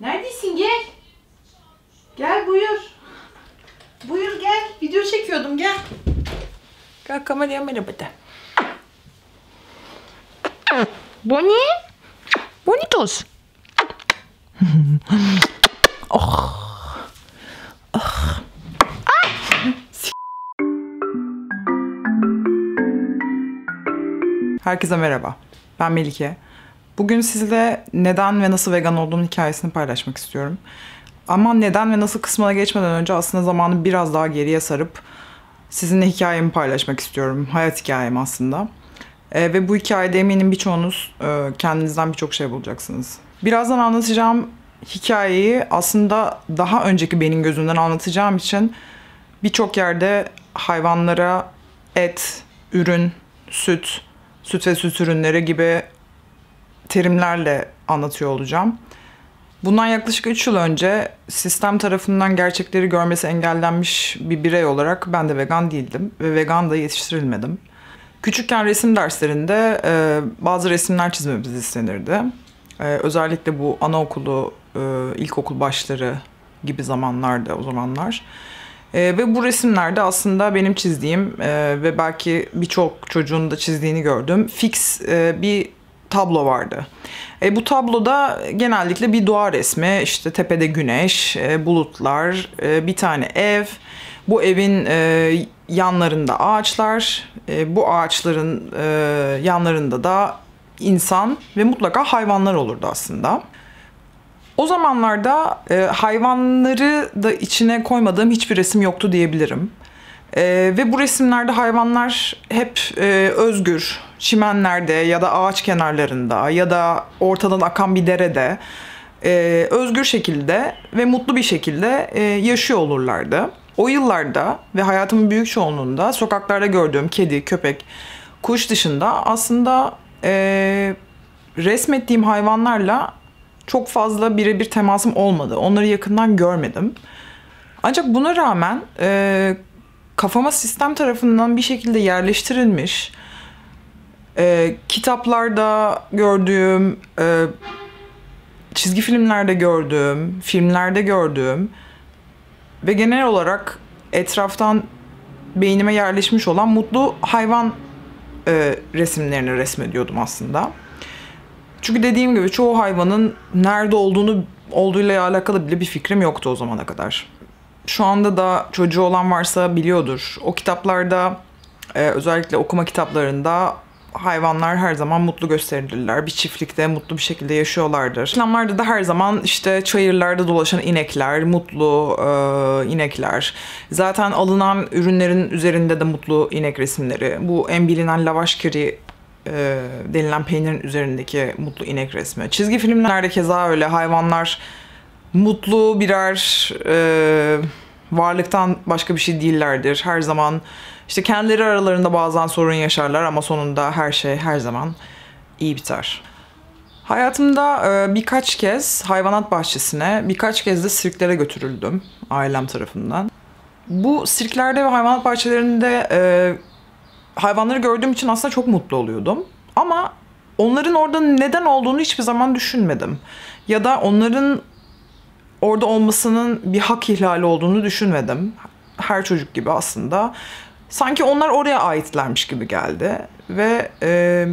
Neredesin gel. Gel buyur. Buyur gel. Video çekiyordum gel. Gel kameraya merhaba de. Bonnie. Bonitos. Oh. Herkese merhaba. Ben Melike. Bugün sizle neden ve nasıl vegan olduğum hikayesini paylaşmak istiyorum. Ama neden ve nasıl kısmına geçmeden önce aslında zamanı biraz daha geriye sarıp sizinle hikayemi paylaşmak istiyorum. Hayat hikayem aslında. E, ve bu hikayede eminim birçoğunuz e, kendinizden birçok şey bulacaksınız. Birazdan anlatacağım hikayeyi aslında daha önceki benim gözümden anlatacağım için birçok yerde hayvanlara et, ürün, süt, süt ve süt ürünleri gibi terimlerle anlatıyor olacağım. Bundan yaklaşık 3 yıl önce sistem tarafından gerçekleri görmesi engellenmiş bir birey olarak ben de vegan değildim ve vegan da yetiştirilmedim. Küçükken resim derslerinde e, bazı resimler çizmemiz istenirdi. E, özellikle bu anaokulu, e, ilkokul başları gibi zamanlarda o zamanlar. E, ve bu resimlerde aslında benim çizdiğim e, ve belki birçok çocuğun da çizdiğini gördüm. Fix e, bir tablo vardı. E, bu tabloda genellikle bir doğa resmi, işte tepede güneş, e, bulutlar, e, bir tane ev, bu evin e, yanlarında ağaçlar, e, bu ağaçların e, yanlarında da insan ve mutlaka hayvanlar olurdu aslında. O zamanlarda e, hayvanları da içine koymadığım hiçbir resim yoktu diyebilirim. E, ve bu resimlerde hayvanlar hep e, özgür. Çimenlerde ya da ağaç kenarlarında ya da ortadan akan bir derede e, özgür şekilde ve mutlu bir şekilde e, yaşıyor olurlardı. O yıllarda ve hayatımın büyük çoğunluğunda sokaklarda gördüğüm kedi, köpek, kuş dışında aslında e, resmettiğim hayvanlarla çok fazla birebir temasım olmadı. Onları yakından görmedim. Ancak buna rağmen e, kafama sistem tarafından bir şekilde yerleştirilmiş. E, kitaplarda gördüğüm, e, çizgi filmlerde gördüğüm, filmlerde gördüğüm ve genel olarak etraftan beynime yerleşmiş olan mutlu hayvan e, resimlerini resmediyordum aslında. Çünkü dediğim gibi çoğu hayvanın nerede olduğunu olduğuyla alakalı bile bir fikrim yoktu o zamana kadar şu anda da çocuğu olan varsa biliyordur. O kitaplarda e, özellikle okuma kitaplarında hayvanlar her zaman mutlu gösterilirler. Bir çiftlikte mutlu bir şekilde yaşıyorlardır. İslamlarda da her zaman işte çayırlarda dolaşan inekler, mutlu e, inekler. Zaten alınan ürünlerin üzerinde de mutlu inek resimleri. Bu en bilinen lavaş kiri e, denilen peynirin üzerindeki mutlu inek resmi. Çizgi filmlerde keza öyle hayvanlar mutlu birer e, varlıktan başka bir şey değillerdir. Her zaman işte kendileri aralarında bazen sorun yaşarlar ama sonunda her şey her zaman iyi biter. Hayatımda e, birkaç kez hayvanat bahçesine, birkaç kez de sirklere götürüldüm ailem tarafından. Bu sirklerde ve hayvanat bahçelerinde e, hayvanları gördüğüm için aslında çok mutlu oluyordum. Ama onların orada neden olduğunu hiçbir zaman düşünmedim. Ya da onların orada olmasının bir hak ihlali olduğunu düşünmedim. Her çocuk gibi aslında. Sanki onlar oraya aitlermiş gibi geldi ve e,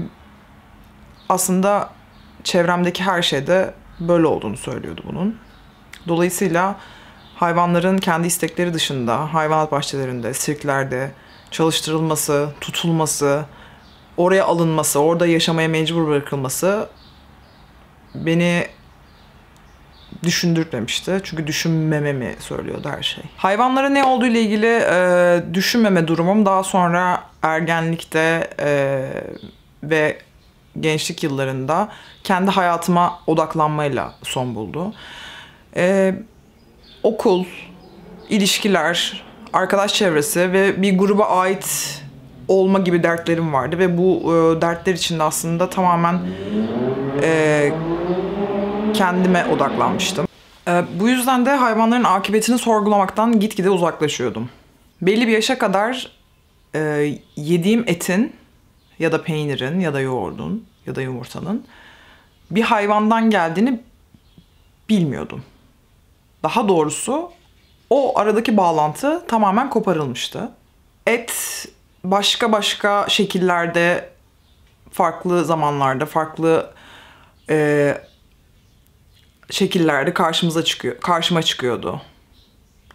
aslında çevremdeki her şeyde böyle olduğunu söylüyordu bunun. Dolayısıyla hayvanların kendi istekleri dışında hayvanat bahçelerinde, sirklerde çalıştırılması, tutulması, oraya alınması, orada yaşamaya mecbur bırakılması beni düşündürtmemişti. Çünkü düşünmememi söylüyordu her şey. Hayvanlara ne olduğu ile ilgili e, düşünmeme durumum daha sonra ergenlikte e, ve gençlik yıllarında kendi hayatıma odaklanmayla son buldu. E, okul, ilişkiler, arkadaş çevresi ve bir gruba ait olma gibi dertlerim vardı ve bu e, dertler içinde aslında tamamen e, kendime odaklanmıştım. Ee, bu yüzden de hayvanların akıbetini sorgulamaktan gitgide uzaklaşıyordum. Belli bir yaşa kadar e, yediğim etin ya da peynirin ya da yoğurdun ya da yumurtanın bir hayvandan geldiğini bilmiyordum. Daha doğrusu o aradaki bağlantı tamamen koparılmıştı. Et başka başka şekillerde, farklı zamanlarda, farklı e, şekillerde karşımıza çıkıyor, karşıma çıkıyordu.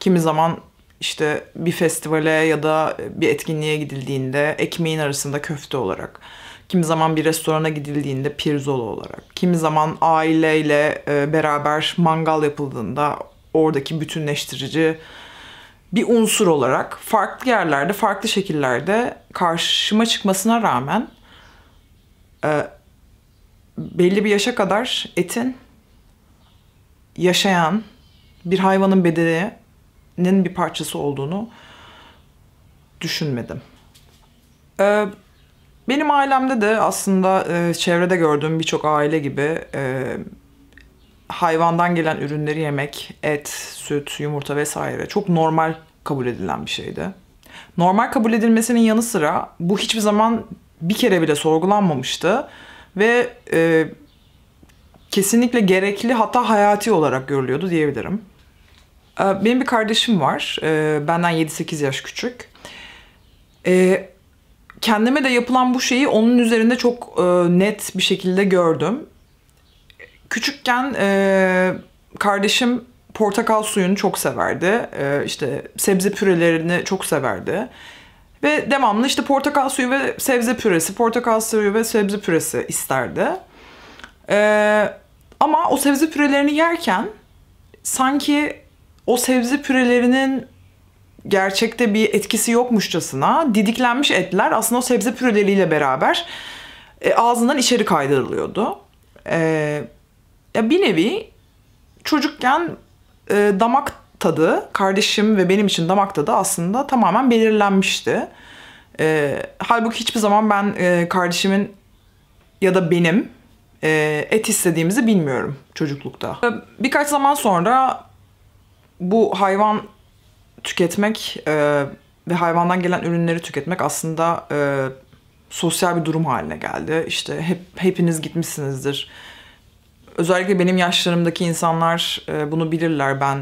Kimi zaman işte bir festivale ya da bir etkinliğe gidildiğinde ekmeğin arasında köfte olarak, kimi zaman bir restorana gidildiğinde pirzola olarak, kimi zaman aileyle e, beraber mangal yapıldığında oradaki bütünleştirici bir unsur olarak farklı yerlerde, farklı şekillerde karşıma çıkmasına rağmen e, belli bir yaşa kadar etin yaşayan bir hayvanın bedeninin bir parçası olduğunu düşünmedim. Ee, benim ailemde de aslında e, çevrede gördüğüm birçok aile gibi e, hayvandan gelen ürünleri yemek, et, süt, yumurta vesaire çok normal kabul edilen bir şeydi. Normal kabul edilmesinin yanı sıra bu hiçbir zaman bir kere bile sorgulanmamıştı ve e, kesinlikle gerekli hatta hayati olarak görülüyordu diyebilirim. Ee, benim bir kardeşim var. Ee, benden 7-8 yaş küçük. Ee, kendime de yapılan bu şeyi onun üzerinde çok e, net bir şekilde gördüm. Küçükken e, kardeşim portakal suyunu çok severdi. işte sebze pürelerini çok severdi. Ve devamlı işte portakal suyu ve sebze püresi, portakal suyu ve sebze püresi isterdi. Ee, ama o sebze pürelerini yerken sanki o sebze pürelerinin gerçekte bir etkisi yokmuşçasına didiklenmiş etler aslında o sebze püreleriyle beraber e, ağzından içeri kaydırılıyordu. E, ya bir nevi çocukken e, damak tadı kardeşim ve benim için damak tadı aslında tamamen belirlenmişti. E, halbuki hiçbir zaman ben e, kardeşimin ya da benim ee, et istediğimizi bilmiyorum çocuklukta. Ee, birkaç zaman sonra bu hayvan tüketmek e, ve hayvandan gelen ürünleri tüketmek aslında e, sosyal bir durum haline geldi. İşte hep hepiniz gitmişsinizdir. Özellikle benim yaşlarımdaki insanlar e, bunu bilirler. Ben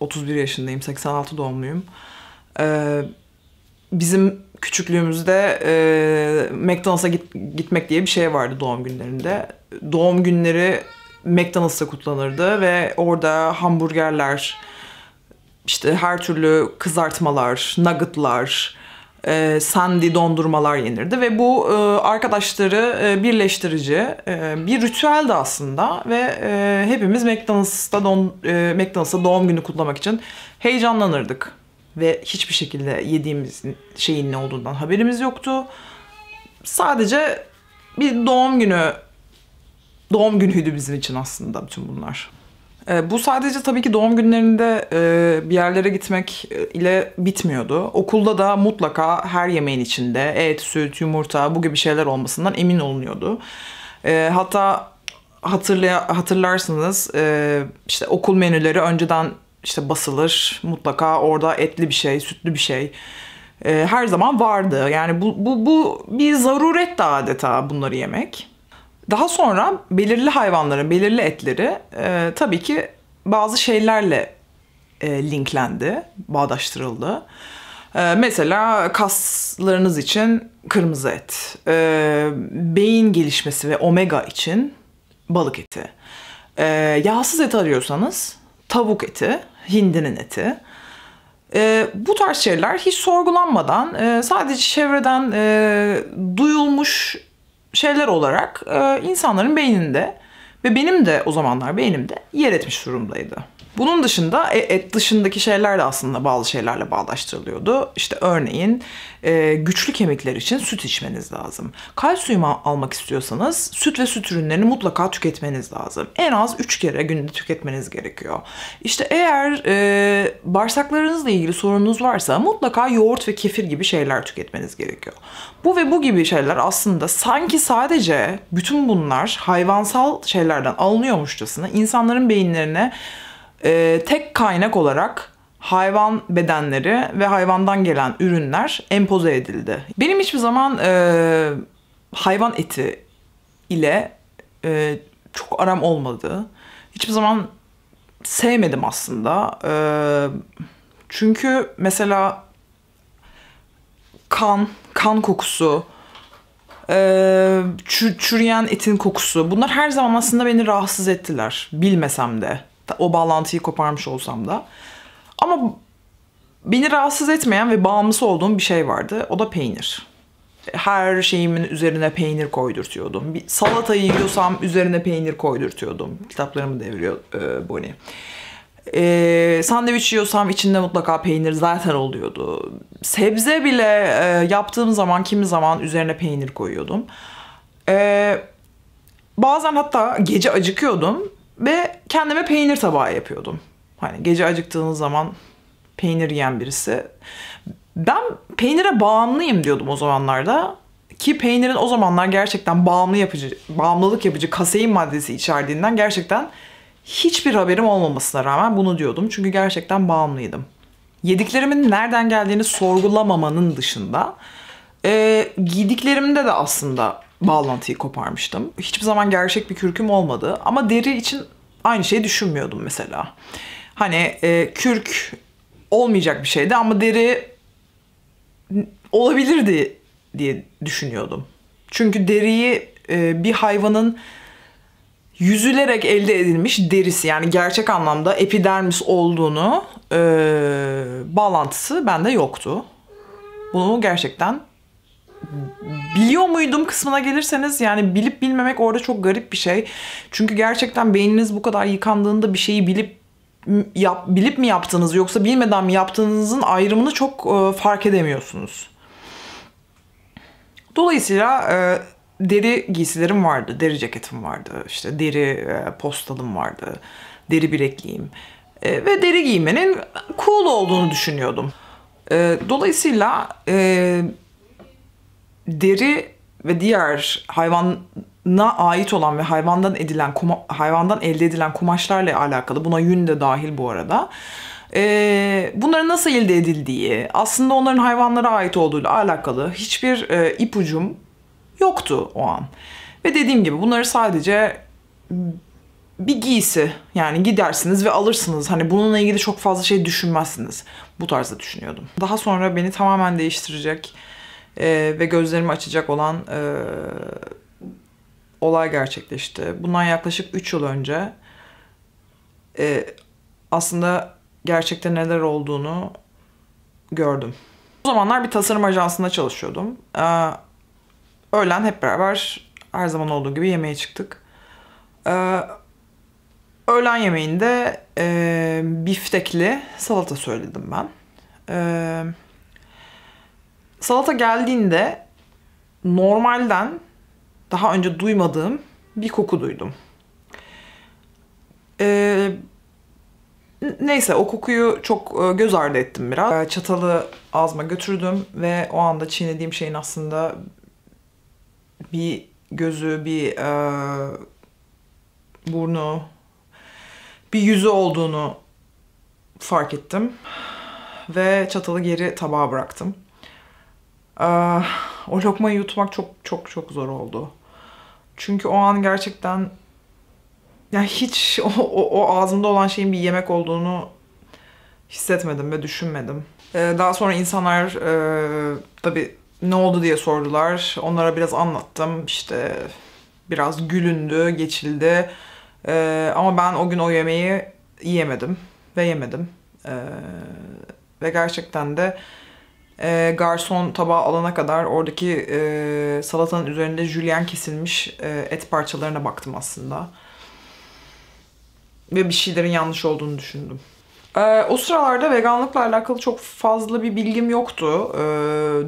31 yaşındayım, 86 doğumluyum. Bizim küçüklüğümüzde e, McDonald's'a git, gitmek diye bir şey vardı doğum günlerinde. Doğum günleri McDonald's'ta kutlanırdı ve orada hamburgerler, işte her türlü kızartmalar, nuggetlar, e, sandy dondurmalar yenirdi ve bu e, arkadaşları e, birleştirici e, bir ritüeldi aslında ve e, hepimiz McDonald's'ta, don, e, McDonald's'ta doğum günü kutlamak için heyecanlanırdık ve hiçbir şekilde yediğimiz şeyin ne olduğundan haberimiz yoktu. Sadece bir doğum günü doğum günüydü bizim için aslında bütün bunlar. E, bu sadece tabii ki doğum günlerinde e, bir yerlere gitmek e, ile bitmiyordu. Okulda da mutlaka her yemeğin içinde et, süt, yumurta bu gibi şeyler olmasından emin olunuyordu. E, hatta hatırlay, hatırlarsınız e, işte okul menüleri önceden işte basılır. Mutlaka orada etli bir şey, sütlü bir şey e, her zaman vardı. Yani bu, bu, bu bir zaruret de adeta bunları yemek. Daha sonra belirli hayvanların belirli etleri e, tabii ki bazı şeylerle e, linklendi, bağdaştırıldı. E, mesela kaslarınız için kırmızı et, e, beyin gelişmesi ve omega için balık eti. E, yağsız et arıyorsanız tavuk eti, hindinin eti. E, bu tarz şeyler hiç sorgulanmadan e, sadece çevreden e, duyulmuş şeyler olarak e, insanların beyninde ve benim de o zamanlar beynimde yer etmiş durumdaydı. Bunun dışında et e, dışındaki şeyler de aslında bazı şeylerle bağdaştırılıyordu. İşte örneğin e, güçlü kemikler için süt içmeniz lazım. Kalsiyum almak istiyorsanız süt ve süt ürünlerini mutlaka tüketmeniz lazım. En az 3 kere günde tüketmeniz gerekiyor. İşte eğer e, bağırsaklarınızla ilgili sorununuz varsa mutlaka yoğurt ve kefir gibi şeyler tüketmeniz gerekiyor. Bu ve bu gibi şeyler aslında sanki sadece bütün bunlar hayvansal şeylerden alınıyormuşçasına insanların beyinlerine e, tek kaynak olarak hayvan bedenleri ve hayvandan gelen ürünler empoze edildi. Benim hiçbir zaman e, hayvan eti ile e, çok aram olmadı. Hiçbir zaman sevmedim aslında. E, çünkü mesela kan, kan kokusu, e, çürüyen etin kokusu bunlar her zaman aslında beni rahatsız ettiler bilmesem de o bağlantıyı koparmış olsam da. Ama beni rahatsız etmeyen ve bağımlısı olduğum bir şey vardı. O da peynir. Her şeyimin üzerine peynir koydurtuyordum. Bir salatayı yiyorsam üzerine peynir koydurtuyordum. Kitaplarımı deviriyor e, Bonnie. E, sandviç yiyorsam içinde mutlaka peynir zaten oluyordu. Sebze bile e, yaptığım zaman kimi zaman üzerine peynir koyuyordum. E, bazen hatta gece acıkıyordum ve kendime peynir tabağı yapıyordum. Hani gece acıktığınız zaman peynir yiyen birisi. Ben peynire bağımlıyım diyordum o zamanlarda. Ki peynirin o zamanlar gerçekten bağımlı yapıcı, bağımlılık yapıcı kasein maddesi içerdiğinden gerçekten hiçbir haberim olmamasına rağmen bunu diyordum. Çünkü gerçekten bağımlıydım. Yediklerimin nereden geldiğini sorgulamamanın dışında e, giydiklerimde de aslında bağlantıyı koparmıştım. Hiçbir zaman gerçek bir kürküm olmadı ama deri için aynı şeyi düşünmüyordum mesela. Hani e, kürk olmayacak bir şeydi ama deri olabilirdi diye düşünüyordum. Çünkü deriyi e, bir hayvanın yüzülerek elde edilmiş derisi yani gerçek anlamda epidermis olduğunu e, bağlantısı bende yoktu. Bunu gerçekten biliyor muydum kısmına gelirseniz yani bilip bilmemek orada çok garip bir şey. Çünkü gerçekten beyniniz bu kadar yıkandığında bir şeyi bilip yap, bilip mi yaptınız yoksa bilmeden mi yaptığınızın ayrımını çok e, fark edemiyorsunuz. Dolayısıyla e, deri giysilerim vardı, deri ceketim vardı, işte deri e, postalım vardı, deri bilekliğim e, ve deri giymenin cool olduğunu düşünüyordum. E, dolayısıyla e, deri ve diğer hayvana ait olan ve hayvandan edilen kuma, hayvandan elde edilen kumaşlarla alakalı buna yün de dahil bu arada. E, bunların nasıl elde edildiği, aslında onların hayvanlara ait olduğuyla alakalı hiçbir e, ipucum yoktu o an. Ve dediğim gibi bunları sadece bir giysi yani gidersiniz ve alırsınız. Hani bununla ilgili çok fazla şey düşünmezsiniz. Bu tarzda düşünüyordum. Daha sonra beni tamamen değiştirecek e, ve gözlerimi açacak olan e, olay gerçekleşti. Bundan yaklaşık 3 yıl önce e, aslında gerçekte neler olduğunu gördüm. O zamanlar bir tasarım ajansında çalışıyordum. E, öğlen hep beraber her zaman olduğu gibi yemeğe çıktık. E, öğlen yemeğinde e, biftekli salata söyledim ben. Eee Salata geldiğinde normalden daha önce duymadığım bir koku duydum. Ee, neyse o kokuyu çok e, göz ardı ettim biraz. Ee, çatalı ağzıma götürdüm ve o anda çiğnediğim şeyin aslında bir gözü, bir e, burnu, bir yüzü olduğunu fark ettim. Ve çatalı geri tabağa bıraktım. Ah, o lokmayı yutmak çok çok çok zor oldu. Çünkü o an gerçekten ya yani hiç o, o, o ağzımda olan şeyin bir yemek olduğunu hissetmedim ve düşünmedim. Ee, daha sonra insanlar e, tabii ne oldu diye sordular. Onlara biraz anlattım. İşte biraz gülündü, geçildi. Ee, ama ben o gün o yemeği yiyemedim ve yemedim. Ee, ve gerçekten de e, garson tabağı alana kadar oradaki e, salatanın üzerinde jülyen kesilmiş e, et parçalarına baktım aslında. Ve bir şeylerin yanlış olduğunu düşündüm. E, o sıralarda veganlıkla alakalı çok fazla bir bilgim yoktu. E,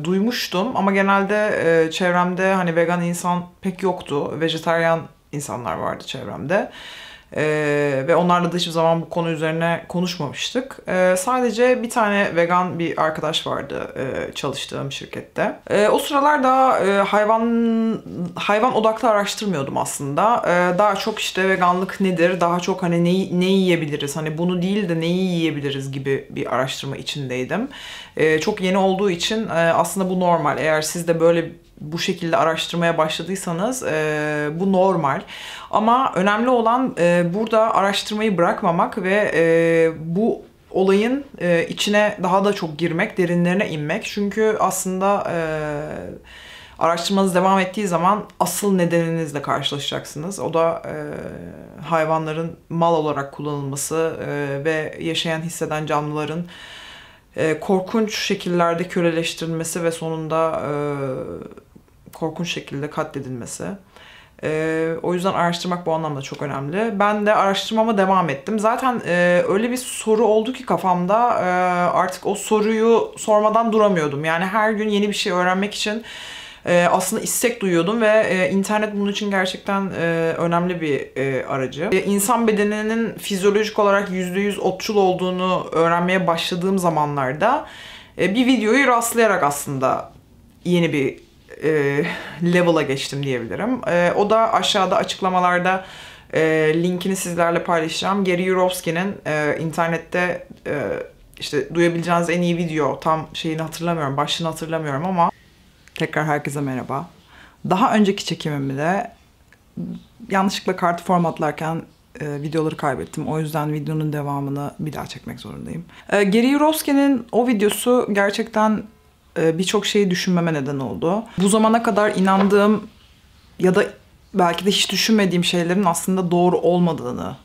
duymuştum ama genelde e, çevremde hani vegan insan pek yoktu. Vejetaryen insanlar vardı çevremde. E, e, ve onlarla da hiçbir zaman bu konu üzerine konuşmamıştık. E, sadece bir tane vegan bir arkadaş vardı e, çalıştığım şirkette. E, o sıralar daha e, hayvan hayvan odaklı araştırmıyordum aslında. E, daha çok işte veganlık nedir, daha çok hani ne, ne yiyebiliriz, hani bunu değil de neyi yiyebiliriz gibi bir araştırma içindeydim. E, çok yeni olduğu için e, aslında bu normal. Eğer siz de böyle bu şekilde araştırmaya başladıysanız e, bu normal. Ama önemli olan e, burada araştırmayı bırakmamak ve e, bu olayın e, içine daha da çok girmek, derinlerine inmek. Çünkü aslında e, araştırmanız devam ettiği zaman asıl nedeninizle karşılaşacaksınız. O da e, hayvanların mal olarak kullanılması e, ve yaşayan hisseden canlıların e, korkunç şekillerde köleleştirilmesi ve sonunda e, korkunç şekilde katledilmesi. E, o yüzden araştırmak bu anlamda çok önemli. Ben de araştırmama devam ettim. Zaten e, öyle bir soru oldu ki kafamda e, artık o soruyu sormadan duramıyordum. Yani her gün yeni bir şey öğrenmek için e, aslında istek duyuyordum ve e, internet bunun için gerçekten e, önemli bir e, aracı. E, insan bedeninin fizyolojik olarak %100 otçul olduğunu öğrenmeye başladığım zamanlarda e, bir videoyu rastlayarak aslında yeni bir e, level'a geçtim diyebilirim. E, o da aşağıda açıklamalarda e, linkini sizlerle paylaşacağım. Gary Yurovski'nin e, internette e, işte duyabileceğiniz en iyi video tam şeyini hatırlamıyorum, başını hatırlamıyorum ama tekrar herkese merhaba. Daha önceki çekimimde yanlışlıkla kartı formatlarken e, videoları kaybettim. O yüzden videonun devamını bir daha çekmek zorundayım. E, Gary Yurovski'nin o videosu gerçekten e, birçok şeyi düşünmeme neden oldu. Bu zamana kadar inandığım ya da belki de hiç düşünmediğim şeylerin aslında doğru olmadığını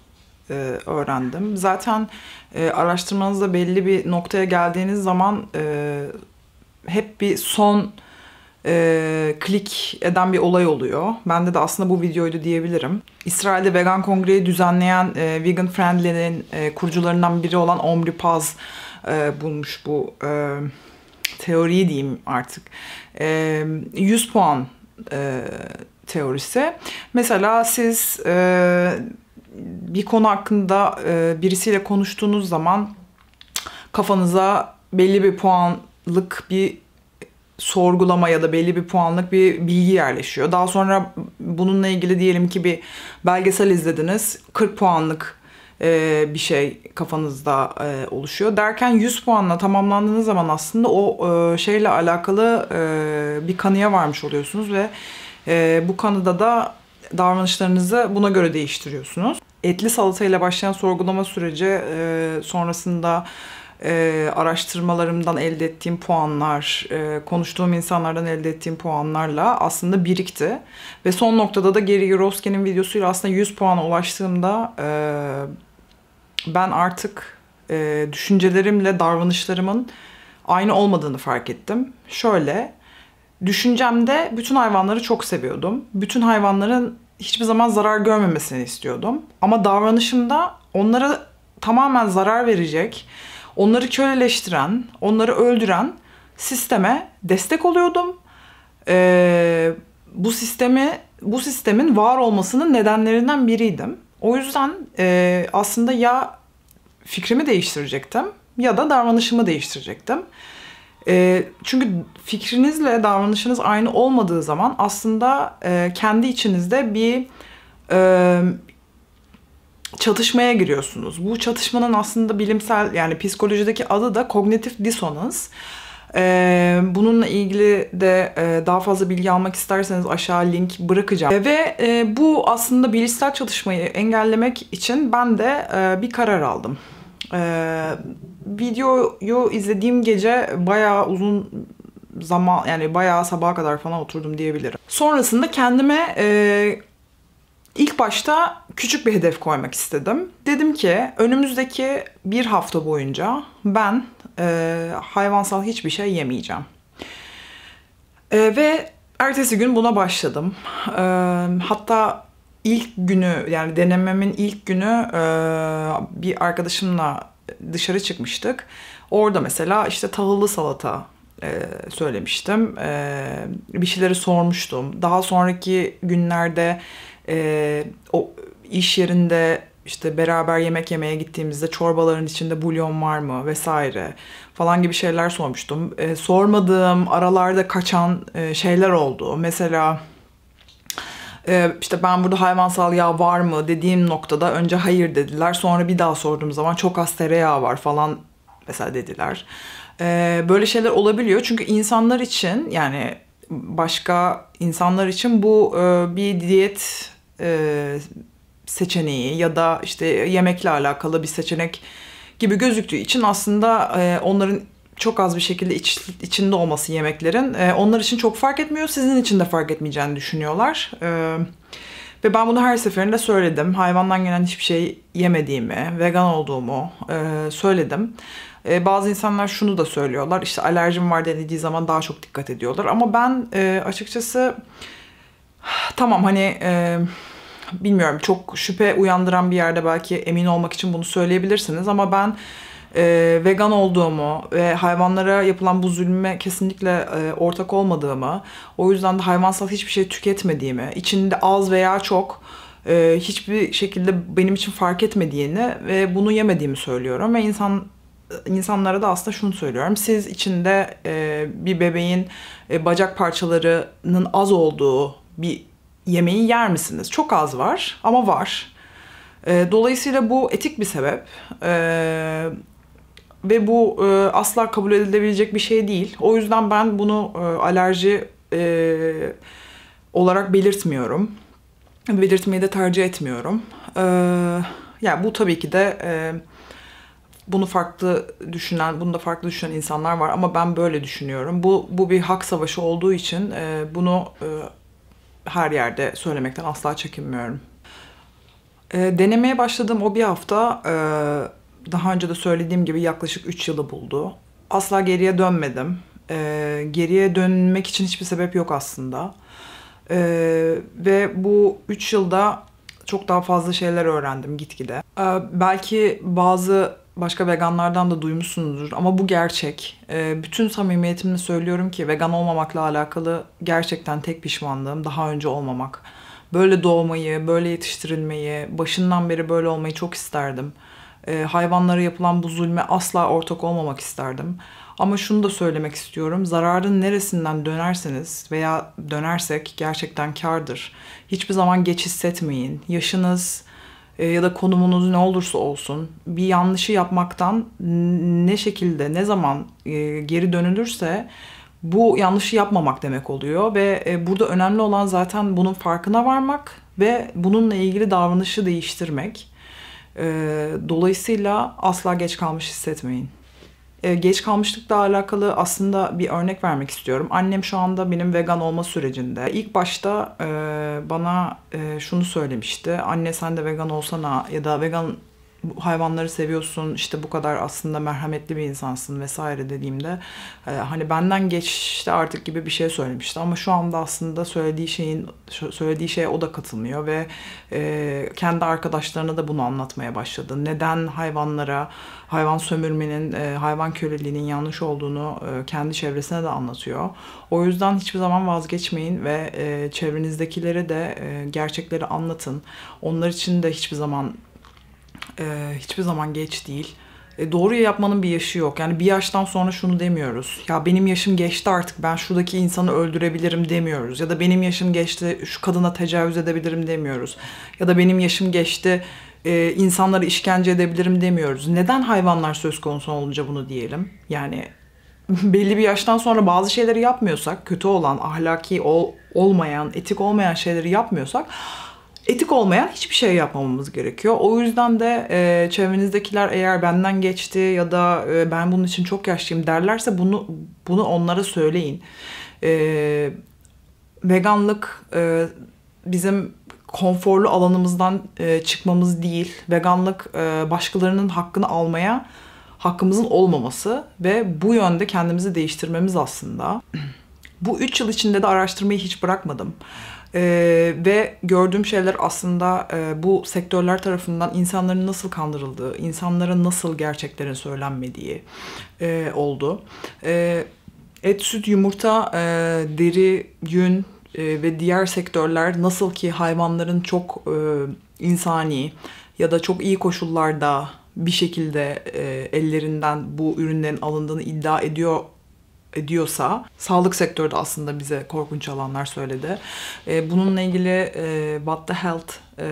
e, öğrendim. Zaten e, araştırmanızda belli bir noktaya geldiğiniz zaman e, hep bir son e, klik eden bir olay oluyor. Bende de aslında bu videoydu diyebilirim. İsrail'de vegan kongreyi düzenleyen e, Vegan Friendly'nin e, kurucularından biri olan Omri Paz e, bulmuş bu... E, teoriyi diyeyim artık. E, 100 puan e, teorisi. Mesela siz e, bir konu hakkında e, birisiyle konuştuğunuz zaman kafanıza belli bir puanlık bir sorgulama ya da belli bir puanlık bir bilgi yerleşiyor. Daha sonra bununla ilgili diyelim ki bir belgesel izlediniz. 40 puanlık e, bir şey kafanızda e, oluşuyor. Derken 100 puanla tamamlandığınız zaman aslında o e, şeyle alakalı e, bir kanıya varmış oluyorsunuz ve e, bu kanıda da davranışlarınızı buna göre değiştiriyorsunuz. Etli salatayla başlayan sorgulama süreci e, sonrasında e, araştırmalarımdan elde ettiğim puanlar, e, konuştuğum insanlardan elde ettiğim puanlarla aslında birikti. Ve son noktada da Gary Roskin'in videosuyla aslında 100 puana ulaştığımda e, ben artık e, düşüncelerimle davranışlarımın aynı olmadığını fark ettim. Şöyle, düşüncemde bütün hayvanları çok seviyordum. Bütün hayvanların hiçbir zaman zarar görmemesini istiyordum. Ama davranışımda onlara tamamen zarar verecek, onları köleleştiren, onları öldüren sisteme destek oluyordum. Ee, bu sistemi, bu sistemin var olmasının nedenlerinden biriydim. O yüzden e, aslında ya fikrimi değiştirecektim ya da davranışımı değiştirecektim. E, çünkü fikrinizle davranışınız aynı olmadığı zaman aslında e, kendi içinizde bir e, çatışmaya giriyorsunuz. Bu çatışmanın aslında bilimsel yani psikolojideki adı da kognitif disonans bununla ilgili de daha fazla bilgi almak isterseniz aşağı link bırakacağım. ve bu aslında bilişsel çalışmayı engellemek için ben de bir karar aldım. videoyu izlediğim gece bayağı uzun zaman yani bayağı sabaha kadar falan oturdum diyebilirim. Sonrasında kendime e, ilk başta küçük bir hedef koymak istedim. Dedim ki önümüzdeki bir hafta boyunca ben e, hayvansal hiçbir şey yemeyeceğim. E, ve ertesi gün buna başladım. E, hatta ilk günü yani denememin ilk günü e, bir arkadaşımla dışarı çıkmıştık. Orada mesela işte tahıllı salata e, söylemiştim. E, bir şeyleri sormuştum. Daha sonraki günlerde e, o iş yerinde işte beraber yemek yemeye gittiğimizde çorbaların içinde bulyon var mı vesaire falan gibi şeyler sormuştum. E, sormadığım aralarda kaçan e, şeyler oldu. Mesela e, işte ben burada hayvansal yağ var mı dediğim noktada önce hayır dediler. Sonra bir daha sorduğum zaman çok az tereyağı var falan mesela dediler. E, böyle şeyler olabiliyor çünkü insanlar için yani başka insanlar için bu e, bir diyet e, seçeneği ya da işte yemekle alakalı bir seçenek gibi gözüktüğü için aslında e, onların çok az bir şekilde iç, içinde olması yemeklerin e, onlar için çok fark etmiyor. Sizin için de fark etmeyeceğini düşünüyorlar. E, ve ben bunu her seferinde söyledim. Hayvandan gelen hiçbir şey yemediğimi, vegan olduğumu söyledim. bazı insanlar şunu da söylüyorlar. işte alerjim var denildiği zaman daha çok dikkat ediyorlar. Ama ben açıkçası tamam hani bilmiyorum çok şüphe uyandıran bir yerde belki emin olmak için bunu söyleyebilirsiniz ama ben e, vegan olduğumu ve hayvanlara yapılan bu zulme kesinlikle e, ortak olmadığımı, o yüzden de hayvansal hiçbir şey tüketmediğimi, içinde az veya çok e, hiçbir şekilde benim için fark etmediğini ve bunu yemediğimi söylüyorum ve insan insanlara da aslında şunu söylüyorum. Siz içinde e, bir bebeğin e, bacak parçalarının az olduğu bir yemeği yer misiniz? Çok az var ama var. E, dolayısıyla bu etik bir sebep. E, ve bu e, asla kabul edilebilecek bir şey değil. O yüzden ben bunu e, alerji e, olarak belirtmiyorum. Belirtmeyi de tercih etmiyorum. E, ee, yani bu tabii ki de e, bunu farklı düşünen, bunu da farklı düşünen insanlar var ama ben böyle düşünüyorum. Bu bu bir hak savaşı olduğu için e, bunu e, her yerde söylemekten asla çekinmiyorum. E, denemeye başladığım o bir hafta e, daha önce de söylediğim gibi yaklaşık 3 yılı buldu. Asla geriye dönmedim. E, geriye dönmek için hiçbir sebep yok aslında. E, ve bu 3 yılda çok daha fazla şeyler öğrendim gitgide. E, belki bazı başka veganlardan da duymuşsunuzdur ama bu gerçek. Ee, bütün samimiyetimle söylüyorum ki vegan olmamakla alakalı gerçekten tek pişmanlığım daha önce olmamak. Böyle doğmayı, böyle yetiştirilmeyi, başından beri böyle olmayı çok isterdim. Ee, hayvanlara yapılan bu zulme asla ortak olmamak isterdim. Ama şunu da söylemek istiyorum. Zararın neresinden dönerseniz veya dönersek gerçekten kardır. Hiçbir zaman geç hissetmeyin. Yaşınız, e, ya da konumunuz ne olursa olsun bir yanlışı yapmaktan ne şekilde ne zaman e, geri dönülürse bu yanlışı yapmamak demek oluyor ve e, burada önemli olan zaten bunun farkına varmak ve bununla ilgili davranışı değiştirmek. dolayısıyla asla geç kalmış hissetmeyin. E, geç kalmışlıkla alakalı aslında bir örnek vermek istiyorum. Annem şu anda benim vegan olma sürecinde. İlk başta e, bana e, şunu söylemişti. Anne sen de vegan olsana ya da vegan hayvanları seviyorsun işte bu kadar aslında merhametli bir insansın vesaire dediğimde e, hani benden geçti artık gibi bir şey söylemişti ama şu anda aslında söylediği şeyin söylediği şeye o da katılmıyor ve e, kendi arkadaşlarına da bunu anlatmaya başladı. Neden hayvanlara hayvan sömürmenin, e, hayvan köleliğinin yanlış olduğunu kendi çevresine de anlatıyor. O yüzden hiçbir zaman vazgeçmeyin ve çevrenizdekilere de gerçekleri anlatın. Onlar için de hiçbir zaman e, hiçbir zaman geç değil. E, doğruyu yapmanın bir yaşı yok. Yani bir yaştan sonra şunu demiyoruz. Ya benim yaşım geçti artık ben şuradaki insanı öldürebilirim demiyoruz. Ya da benim yaşım geçti şu kadına tecavüz edebilirim demiyoruz. Ya da benim yaşım geçti e, insanları işkence edebilirim demiyoruz. Neden hayvanlar söz konusu olunca bunu diyelim? Yani belli bir yaştan sonra bazı şeyleri yapmıyorsak, kötü olan, ahlaki ol, olmayan, etik olmayan şeyleri yapmıyorsak etik olmayan hiçbir şey yapmamamız gerekiyor. O yüzden de e, çevrenizdekiler eğer benden geçti ya da e, ben bunun için çok yaşlıyım derlerse bunu bunu onlara söyleyin. E, veganlık e, bizim konforlu alanımızdan e, çıkmamız değil. Veganlık e, başkalarının hakkını almaya hakkımızın olmaması ve bu yönde kendimizi değiştirmemiz aslında. Bu 3 yıl içinde de araştırmayı hiç bırakmadım. E, ve gördüğüm şeyler aslında e, bu sektörler tarafından insanların nasıl kandırıldığı, insanlara nasıl gerçeklerin söylenmediği e, oldu. E, et, süt, yumurta, e, deri, yün e, ve diğer sektörler nasıl ki hayvanların çok e, insani ya da çok iyi koşullarda bir şekilde e, ellerinden bu ürünlerin alındığını iddia ediyor ediyorsa sağlık sektörü de aslında bize korkunç alanlar söyledi. E, bununla ilgili e, What the Health e,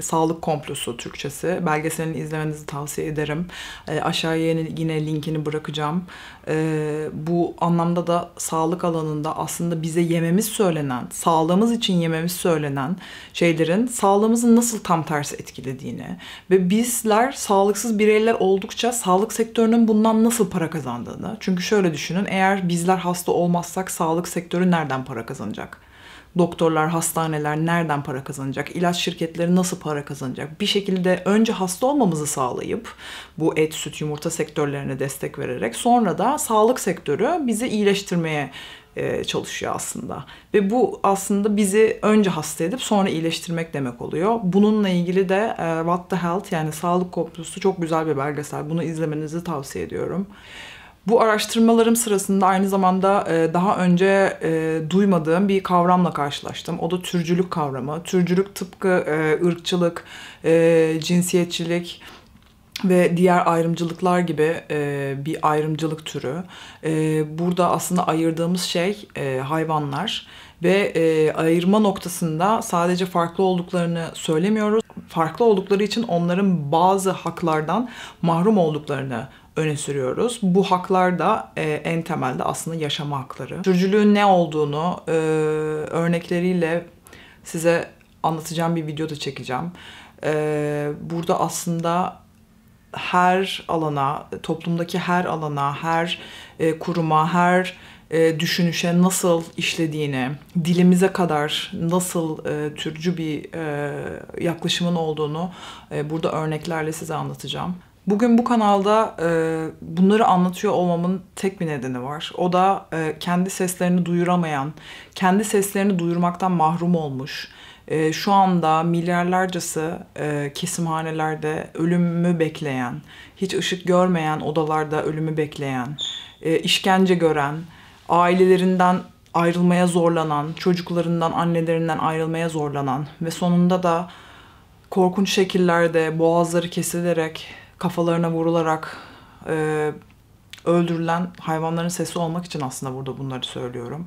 Sağlık Komplosu Türkçesi. Belgeselini izlemenizi tavsiye ederim. E, aşağıya yine linkini bırakacağım. E, bu anlamda da sağlık alanında aslında bize yememiz söylenen, sağlığımız için yememiz söylenen şeylerin sağlığımızı nasıl tam tersi etkilediğini ve bizler sağlıksız bireyler oldukça sağlık sektörünün bundan nasıl para kazandığını. Çünkü şöyle düşünün eğer bizler hasta olmazsak sağlık sektörü nereden para kazanacak? doktorlar, hastaneler nereden para kazanacak? İlaç şirketleri nasıl para kazanacak? Bir şekilde önce hasta olmamızı sağlayıp bu et, süt, yumurta sektörlerine destek vererek sonra da sağlık sektörü bizi iyileştirmeye e, çalışıyor aslında. Ve bu aslında bizi önce hasta edip sonra iyileştirmek demek oluyor. Bununla ilgili de e, What the Health yani Sağlık Komplosu çok güzel bir belgesel. Bunu izlemenizi tavsiye ediyorum. Bu araştırmalarım sırasında aynı zamanda e, daha önce e, duymadığım bir kavramla karşılaştım. O da türcülük kavramı. Türcülük tıpkı e, ırkçılık, cinsiyetçilik ve diğer ayrımcılıklar gibi bir ayrımcılık türü. burada aslında ayırdığımız şey hayvanlar ve e, ayırma noktasında sadece farklı olduklarını söylemiyoruz. Farklı oldukları için onların bazı haklardan mahrum olduklarını öne sürüyoruz. Bu haklar da e, en temelde aslında yaşama hakları. Türcülüğün ne olduğunu e, örnekleriyle size anlatacağım bir video da çekeceğim. E, burada aslında her alana, toplumdaki her alana, her e, kuruma, her e, düşünüşe nasıl işlediğini, dilimize kadar nasıl e, türcü bir e, yaklaşımın olduğunu e, burada örneklerle size anlatacağım. Bugün bu kanalda e, bunları anlatıyor olmamın tek bir nedeni var. O da e, kendi seslerini duyuramayan, kendi seslerini duyurmaktan mahrum olmuş, e, şu anda milyarlarcası e, kesimhanelerde ölümü bekleyen, hiç ışık görmeyen odalarda ölümü bekleyen, e, işkence gören, ailelerinden ayrılmaya zorlanan, çocuklarından, annelerinden ayrılmaya zorlanan ve sonunda da korkunç şekillerde boğazları kesilerek kafalarına vurularak e, öldürülen hayvanların sesi olmak için aslında burada bunları söylüyorum.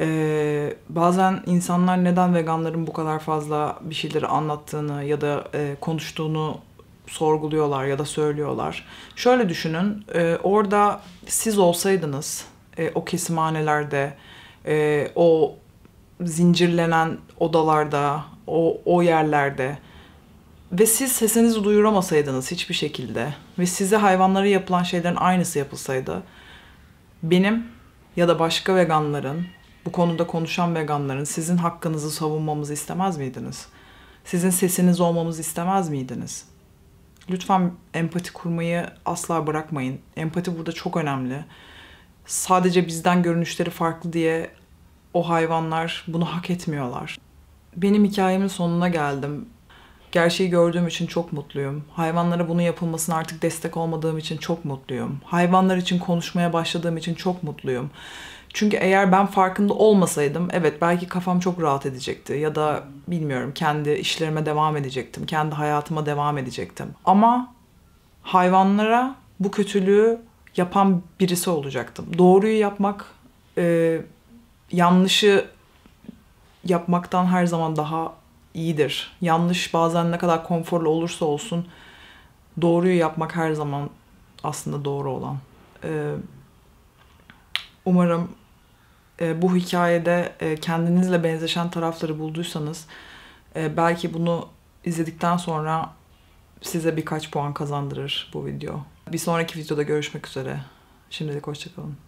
Ee, bazen insanlar neden veganların bu kadar fazla bir şeyleri anlattığını ya da e, konuştuğunu sorguluyorlar ya da söylüyorlar. Şöyle düşünün, e, orada siz olsaydınız e, o kesimhanelerde, e, o zincirlenen odalarda, o, o yerlerde ve siz sesinizi duyuramasaydınız hiçbir şekilde ve size hayvanlara yapılan şeylerin aynısı yapılsaydı benim ya da başka veganların, bu konuda konuşan veganların sizin hakkınızı savunmamızı istemez miydiniz? Sizin sesiniz olmamızı istemez miydiniz? Lütfen empati kurmayı asla bırakmayın. Empati burada çok önemli. Sadece bizden görünüşleri farklı diye o hayvanlar bunu hak etmiyorlar. Benim hikayemin sonuna geldim Gerçeği gördüğüm için çok mutluyum. Hayvanlara bunu yapılmasına artık destek olmadığım için çok mutluyum. Hayvanlar için konuşmaya başladığım için çok mutluyum. Çünkü eğer ben farkında olmasaydım evet belki kafam çok rahat edecekti ya da bilmiyorum kendi işlerime devam edecektim, kendi hayatıma devam edecektim. Ama hayvanlara bu kötülüğü yapan birisi olacaktım. Doğruyu yapmak, e, yanlışı yapmaktan her zaman daha iyidir. Yanlış bazen ne kadar konforlu olursa olsun doğruyu yapmak her zaman aslında doğru olan. Ee, umarım e, bu hikayede e, kendinizle benzeşen tarafları bulduysanız e, belki bunu izledikten sonra size birkaç puan kazandırır bu video. Bir sonraki videoda görüşmek üzere. Şimdilik hoşçakalın.